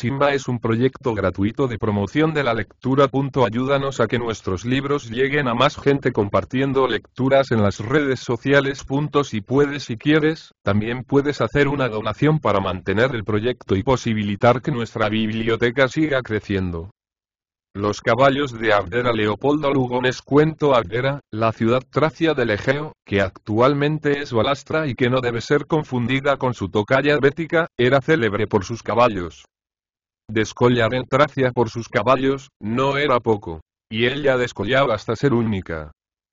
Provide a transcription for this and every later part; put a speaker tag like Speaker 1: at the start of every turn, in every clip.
Speaker 1: Simba es un proyecto gratuito de promoción de la lectura. Ayúdanos a que nuestros libros lleguen a más gente compartiendo lecturas en las redes sociales. Si puedes y quieres, también puedes hacer una donación para mantener el proyecto y posibilitar que nuestra biblioteca siga creciendo. Los caballos de Abdera Leopoldo Lugones Cuento Abdera, la ciudad tracia del Egeo, que actualmente es Balastra y que no debe ser confundida con su tocaya bética, era célebre por sus caballos. Descollar en Tracia por sus caballos, no era poco. Y ella descollaba hasta ser única.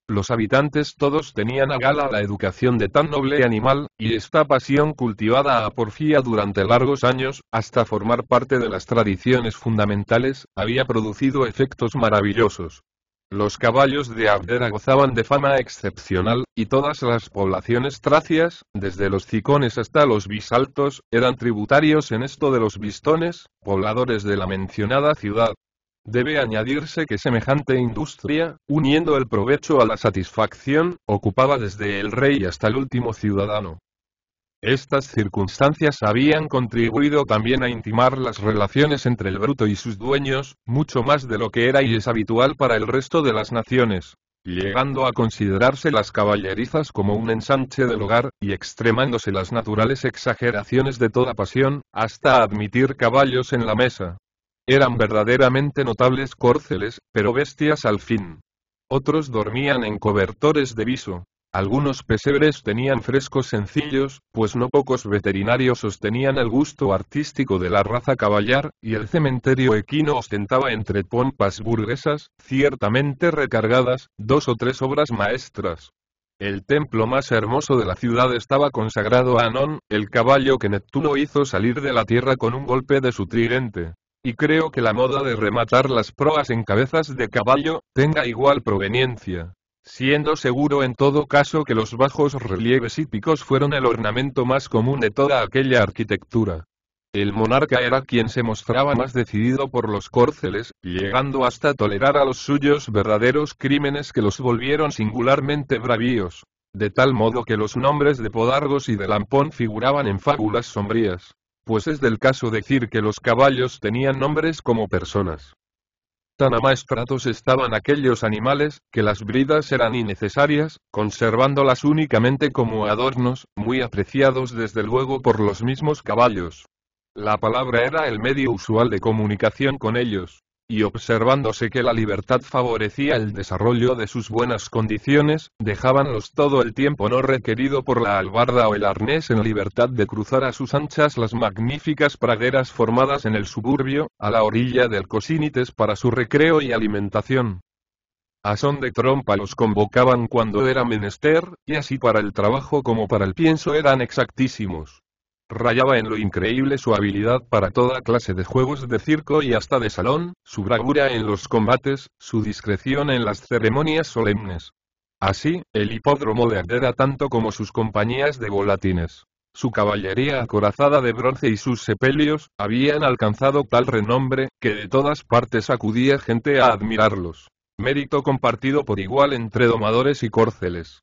Speaker 1: Los habitantes todos tenían a gala la educación de tan noble animal, y esta pasión cultivada a porfía durante largos años, hasta formar parte de las tradiciones fundamentales, había producido efectos maravillosos. Los caballos de Abdera gozaban de fama excepcional, y todas las poblaciones tracias, desde los cicones hasta los bisaltos, eran tributarios en esto de los bistones, pobladores de la mencionada ciudad. Debe añadirse que semejante industria, uniendo el provecho a la satisfacción, ocupaba desde el rey hasta el último ciudadano. Estas circunstancias habían contribuido también a intimar las relaciones entre el bruto y sus dueños, mucho más de lo que era y es habitual para el resto de las naciones, llegando a considerarse las caballerizas como un ensanche del hogar, y extremándose las naturales exageraciones de toda pasión, hasta admitir caballos en la mesa. Eran verdaderamente notables córceles, pero bestias al fin. Otros dormían en cobertores de viso, algunos pesebres tenían frescos sencillos, pues no pocos veterinarios sostenían el gusto artístico de la raza caballar, y el cementerio equino ostentaba entre pompas burguesas, ciertamente recargadas, dos o tres obras maestras. El templo más hermoso de la ciudad estaba consagrado a Anón, el caballo que Neptuno hizo salir de la tierra con un golpe de su tridente. Y creo que la moda de rematar las proas en cabezas de caballo, tenga igual proveniencia siendo seguro en todo caso que los bajos relieves hípicos fueron el ornamento más común de toda aquella arquitectura. El monarca era quien se mostraba más decidido por los córceles, llegando hasta tolerar a los suyos verdaderos crímenes que los volvieron singularmente bravíos, de tal modo que los nombres de Podargos y de Lampón figuraban en fábulas sombrías, pues es del caso decir que los caballos tenían nombres como personas tan amaestrados estaban aquellos animales, que las bridas eran innecesarias, conservándolas únicamente como adornos, muy apreciados desde luego por los mismos caballos. La palabra era el medio usual de comunicación con ellos y observándose que la libertad favorecía el desarrollo de sus buenas condiciones, dejábanlos todo el tiempo no requerido por la albarda o el arnés en libertad de cruzar a sus anchas las magníficas praderas formadas en el suburbio, a la orilla del Cosínites para su recreo y alimentación. A son de trompa los convocaban cuando era menester, y así para el trabajo como para el pienso eran exactísimos. Rayaba en lo increíble su habilidad para toda clase de juegos de circo y hasta de salón, su bravura en los combates, su discreción en las ceremonias solemnes. Así, el hipódromo de Ardera tanto como sus compañías de volatines, su caballería acorazada de bronce y sus sepelios, habían alcanzado tal renombre, que de todas partes acudía gente a admirarlos. Mérito compartido por igual entre domadores y córceles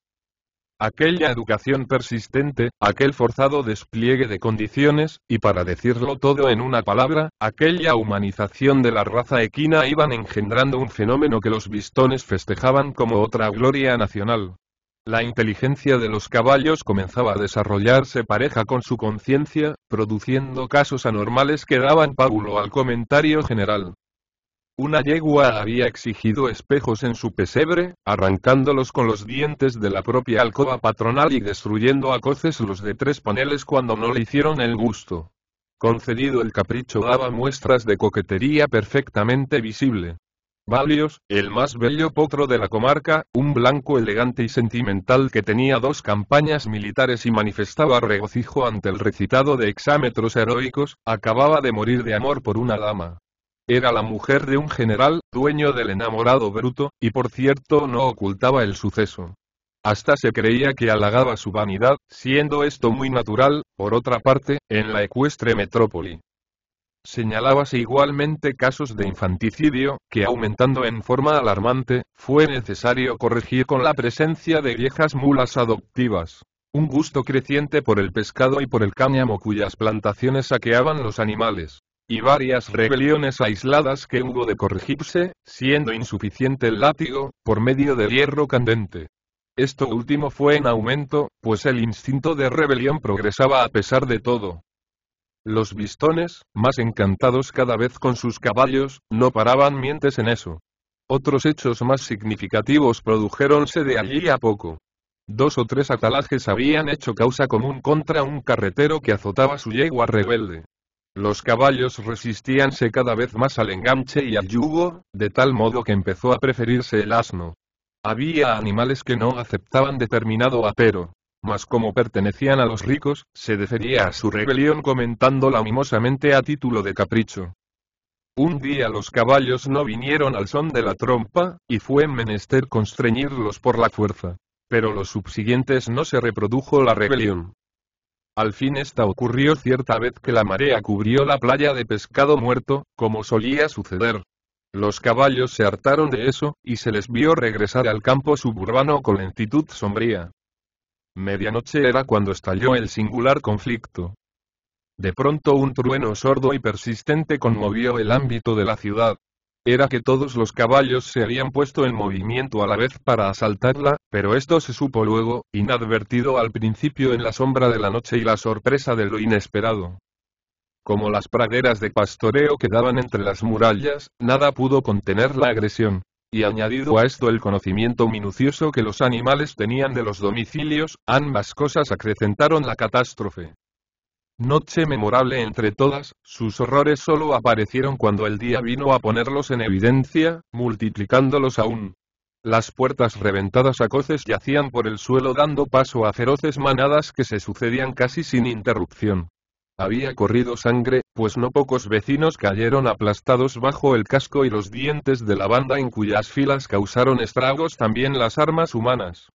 Speaker 1: aquella educación persistente, aquel forzado despliegue de condiciones, y para decirlo todo en una palabra, aquella humanización de la raza equina iban engendrando un fenómeno que los bistones festejaban como otra gloria nacional. La inteligencia de los caballos comenzaba a desarrollarse pareja con su conciencia, produciendo casos anormales que daban pábulo al comentario general. Una yegua había exigido espejos en su pesebre, arrancándolos con los dientes de la propia alcoba patronal y destruyendo a coces los de tres paneles cuando no le hicieron el gusto. Concedido el capricho daba muestras de coquetería perfectamente visible. Valios, el más bello potro de la comarca, un blanco elegante y sentimental que tenía dos campañas militares y manifestaba regocijo ante el recitado de exámetros heroicos, acababa de morir de amor por una dama. Era la mujer de un general, dueño del enamorado Bruto, y por cierto no ocultaba el suceso. Hasta se creía que halagaba su vanidad, siendo esto muy natural, por otra parte, en la ecuestre metrópoli. Señalábase igualmente casos de infanticidio, que aumentando en forma alarmante, fue necesario corregir con la presencia de viejas mulas adoptivas. Un gusto creciente por el pescado y por el cáñamo cuyas plantaciones saqueaban los animales y varias rebeliones aisladas que hubo de corregirse, siendo insuficiente el látigo, por medio del hierro candente. Esto último fue en aumento, pues el instinto de rebelión progresaba a pesar de todo. Los bistones, más encantados cada vez con sus caballos, no paraban mientes en eso. Otros hechos más significativos produjéronse de allí a poco. Dos o tres atalajes habían hecho causa común contra un carretero que azotaba su yegua rebelde. Los caballos resistíanse cada vez más al enganche y al yugo, de tal modo que empezó a preferirse el asno. Había animales que no aceptaban determinado apero, mas como pertenecían a los ricos, se defería a su rebelión comentándola mimosamente a título de capricho. Un día los caballos no vinieron al son de la trompa, y fue menester constreñirlos por la fuerza. Pero los subsiguientes no se reprodujo la rebelión. Al fin esta ocurrió cierta vez que la marea cubrió la playa de pescado muerto, como solía suceder. Los caballos se hartaron de eso, y se les vio regresar al campo suburbano con lentitud sombría. Medianoche era cuando estalló el singular conflicto. De pronto un trueno sordo y persistente conmovió el ámbito de la ciudad era que todos los caballos se habían puesto en movimiento a la vez para asaltarla, pero esto se supo luego, inadvertido al principio en la sombra de la noche y la sorpresa de lo inesperado. Como las praderas de pastoreo quedaban entre las murallas, nada pudo contener la agresión. Y añadido a esto el conocimiento minucioso que los animales tenían de los domicilios, ambas cosas acrecentaron la catástrofe. Noche memorable entre todas, sus horrores solo aparecieron cuando el día vino a ponerlos en evidencia, multiplicándolos aún. Las puertas reventadas a coces yacían por el suelo dando paso a feroces manadas que se sucedían casi sin interrupción. Había corrido sangre, pues no pocos vecinos cayeron aplastados bajo el casco y los dientes de la banda en cuyas filas causaron estragos también las armas humanas.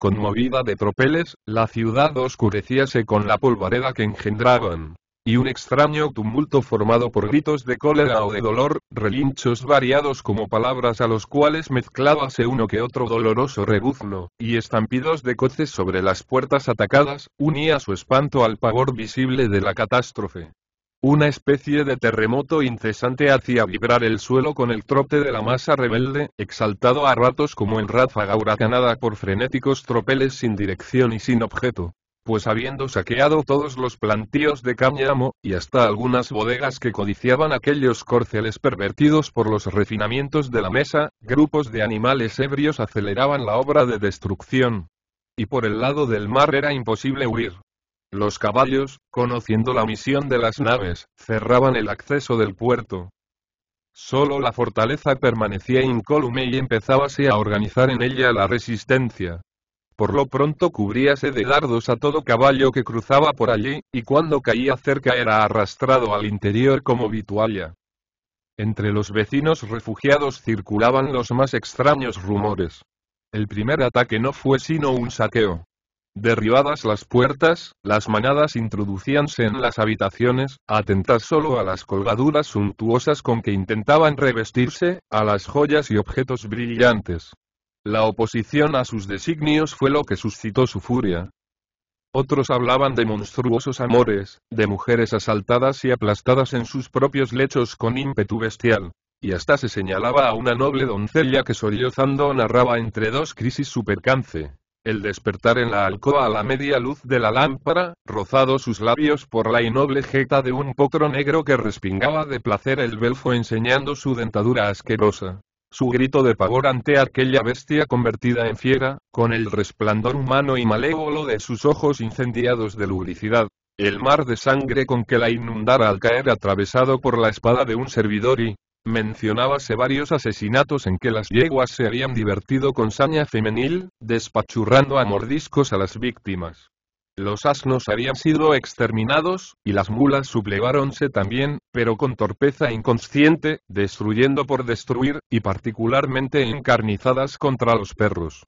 Speaker 1: Conmovida de tropeles, la ciudad oscurecíase con la polvareda que engendraban. Y un extraño tumulto formado por gritos de cólera o de dolor, relinchos variados como palabras a los cuales mezclábase uno que otro doloroso rebuzno, y estampidos de coces sobre las puertas atacadas, unía su espanto al pavor visible de la catástrofe. Una especie de terremoto incesante hacía vibrar el suelo con el trote de la masa rebelde, exaltado a ratos como en ráfaga huracanada por frenéticos tropeles sin dirección y sin objeto. Pues habiendo saqueado todos los plantíos de cáñamo, y hasta algunas bodegas que codiciaban aquellos corceles pervertidos por los refinamientos de la mesa, grupos de animales ebrios aceleraban la obra de destrucción. Y por el lado del mar era imposible huir. Los caballos, conociendo la misión de las naves, cerraban el acceso del puerto. Solo la fortaleza permanecía incólume y empezábase a organizar en ella la resistencia. Por lo pronto cubríase de dardos a todo caballo que cruzaba por allí, y cuando caía cerca era arrastrado al interior como vitualla. Entre los vecinos refugiados circulaban los más extraños rumores. El primer ataque no fue sino un saqueo. Derribadas las puertas, las manadas introducíanse en las habitaciones, atentas solo a las colgaduras suntuosas con que intentaban revestirse, a las joyas y objetos brillantes. La oposición a sus designios fue lo que suscitó su furia. Otros hablaban de monstruosos amores, de mujeres asaltadas y aplastadas en sus propios lechos con ímpetu bestial y hasta se señalaba a una noble doncella que sollozando narraba entre dos crisis su percance. El despertar en la alcoba a la media luz de la lámpara, rozado sus labios por la innoble jeta de un pocro negro que respingaba de placer el belfo enseñando su dentadura asquerosa. Su grito de pavor ante aquella bestia convertida en fiera, con el resplandor humano y malévolo de sus ojos incendiados de lubricidad. El mar de sangre con que la inundara al caer atravesado por la espada de un servidor y, Mencionábase varios asesinatos en que las yeguas se habían divertido con saña femenil, despachurrando a mordiscos a las víctimas. Los asnos habían sido exterminados, y las mulas subleváronse también, pero con torpeza inconsciente, destruyendo por destruir, y particularmente encarnizadas contra los perros.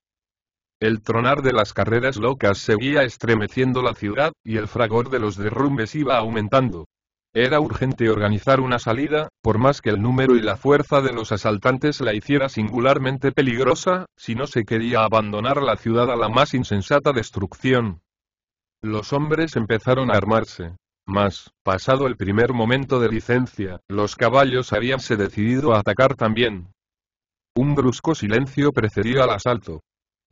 Speaker 1: El tronar de las carreras locas seguía estremeciendo la ciudad, y el fragor de los derrumbes iba aumentando. Era urgente organizar una salida, por más que el número y la fuerza de los asaltantes la hiciera singularmente peligrosa, si no se quería abandonar la ciudad a la más insensata destrucción. Los hombres empezaron a armarse. Mas, pasado el primer momento de licencia, los caballos habíanse decidido a atacar también. Un brusco silencio precedió al asalto.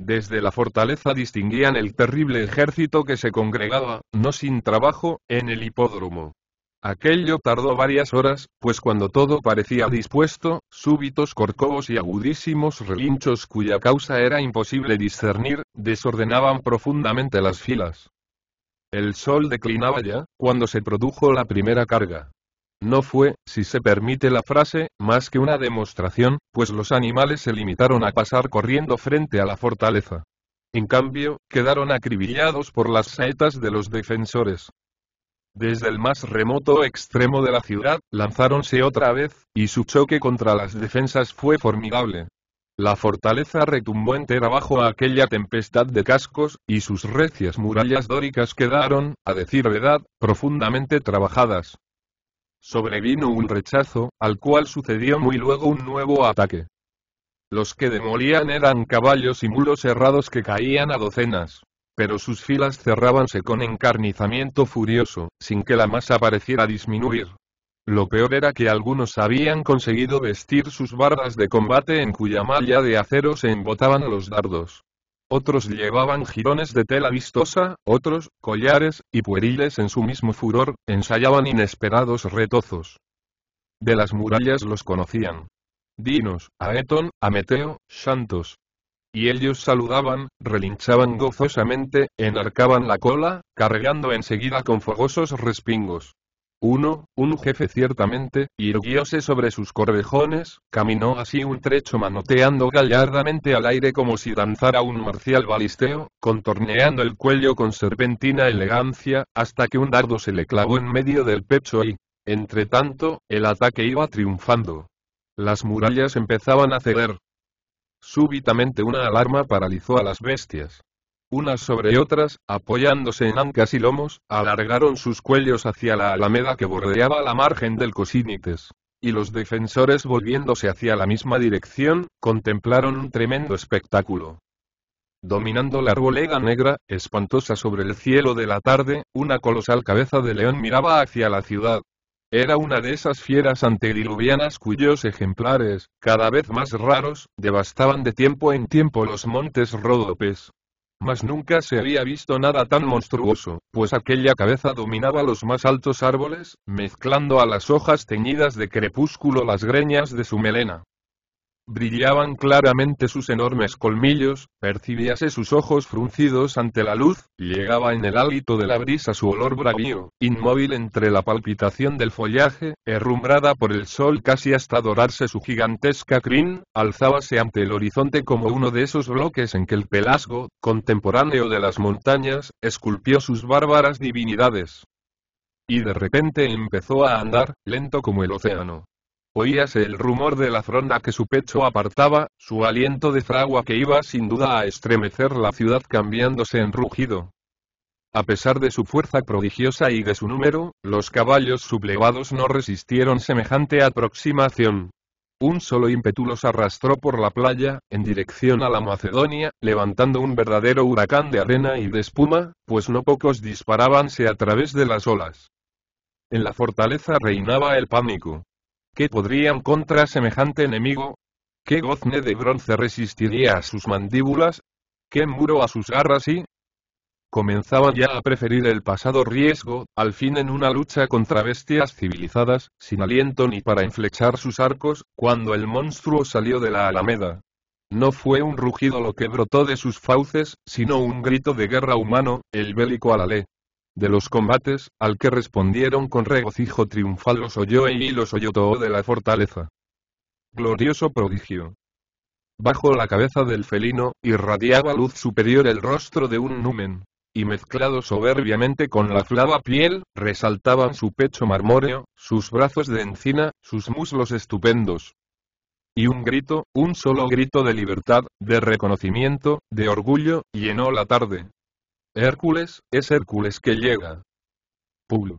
Speaker 1: Desde la fortaleza distinguían el terrible ejército que se congregaba, no sin trabajo, en el hipódromo. Aquello tardó varias horas, pues cuando todo parecía dispuesto, súbitos corcovos y agudísimos relinchos cuya causa era imposible discernir, desordenaban profundamente las filas. El sol declinaba ya, cuando se produjo la primera carga. No fue, si se permite la frase, más que una demostración, pues los animales se limitaron a pasar corriendo frente a la fortaleza. En cambio, quedaron acribillados por las saetas de los defensores. Desde el más remoto extremo de la ciudad, lanzáronse otra vez, y su choque contra las defensas fue formidable. La fortaleza retumbó entera bajo aquella tempestad de cascos, y sus recias murallas dóricas quedaron, a decir verdad, profundamente trabajadas. Sobrevino un rechazo, al cual sucedió muy luego un nuevo ataque. Los que demolían eran caballos y mulos herrados que caían a docenas pero sus filas cerrábanse con encarnizamiento furioso, sin que la masa pareciera disminuir. Lo peor era que algunos habían conseguido vestir sus barbas de combate en cuya malla de acero se embotaban los dardos. Otros llevaban jirones de tela vistosa, otros, collares, y pueriles en su mismo furor, ensayaban inesperados retozos. De las murallas los conocían. Dinos, Aeton, Ameteo, Santos, y ellos saludaban, relinchaban gozosamente, enarcaban la cola, cargando enseguida con fogosos respingos. Uno, un jefe ciertamente, irguióse sobre sus corvejones, caminó así un trecho manoteando gallardamente al aire como si danzara un marcial balisteo, contorneando el cuello con serpentina elegancia, hasta que un dardo se le clavó en medio del pecho y, entre tanto, el ataque iba triunfando. Las murallas empezaban a ceder, Súbitamente una alarma paralizó a las bestias. Unas sobre otras, apoyándose en ancas y lomos, alargaron sus cuellos hacia la alameda que bordeaba la margen del Cosínites. Y los defensores volviéndose hacia la misma dirección, contemplaron un tremendo espectáculo. Dominando la arboleda negra, espantosa sobre el cielo de la tarde, una colosal cabeza de león miraba hacia la ciudad, era una de esas fieras antediluvianas cuyos ejemplares, cada vez más raros, devastaban de tiempo en tiempo los montes Ródopes. Mas nunca se había visto nada tan monstruoso, pues aquella cabeza dominaba los más altos árboles, mezclando a las hojas teñidas de crepúsculo las greñas de su melena. Brillaban claramente sus enormes colmillos, percibíase sus ojos fruncidos ante la luz, llegaba en el hálito de la brisa su olor bravío, inmóvil entre la palpitación del follaje, herrumbrada por el sol casi hasta dorarse su gigantesca crin, alzábase ante el horizonte como uno de esos bloques en que el pelasgo, contemporáneo de las montañas, esculpió sus bárbaras divinidades. Y de repente empezó a andar, lento como el océano oíase el rumor de la fronda que su pecho apartaba, su aliento de fragua que iba sin duda a estremecer la ciudad cambiándose en rugido. A pesar de su fuerza prodigiosa y de su número, los caballos sublevados no resistieron semejante aproximación. Un solo ímpetu los arrastró por la playa, en dirección a la Macedonia, levantando un verdadero huracán de arena y de espuma, pues no pocos disparábanse a través de las olas. En la fortaleza reinaba el pánico. ¿Qué podrían contra semejante enemigo? ¿Qué gozne de bronce resistiría a sus mandíbulas? ¿Qué muro a sus garras y...? Comenzaban ya a preferir el pasado riesgo, al fin en una lucha contra bestias civilizadas, sin aliento ni para inflechar sus arcos, cuando el monstruo salió de la alameda, no fue un rugido lo que brotó de sus fauces, sino un grito de guerra humano, el bélico alalé de los combates, al que respondieron con regocijo triunfal los oyó e y los oyó de la fortaleza. Glorioso prodigio. Bajo la cabeza del felino, irradiaba luz superior el rostro de un numen, y mezclado soberbiamente con la flava piel, resaltaban su pecho marmóreo, sus brazos de encina, sus muslos estupendos. Y un grito, un solo grito de libertad, de reconocimiento, de orgullo, llenó la tarde, Hércules, es Hércules que llega. Pulo.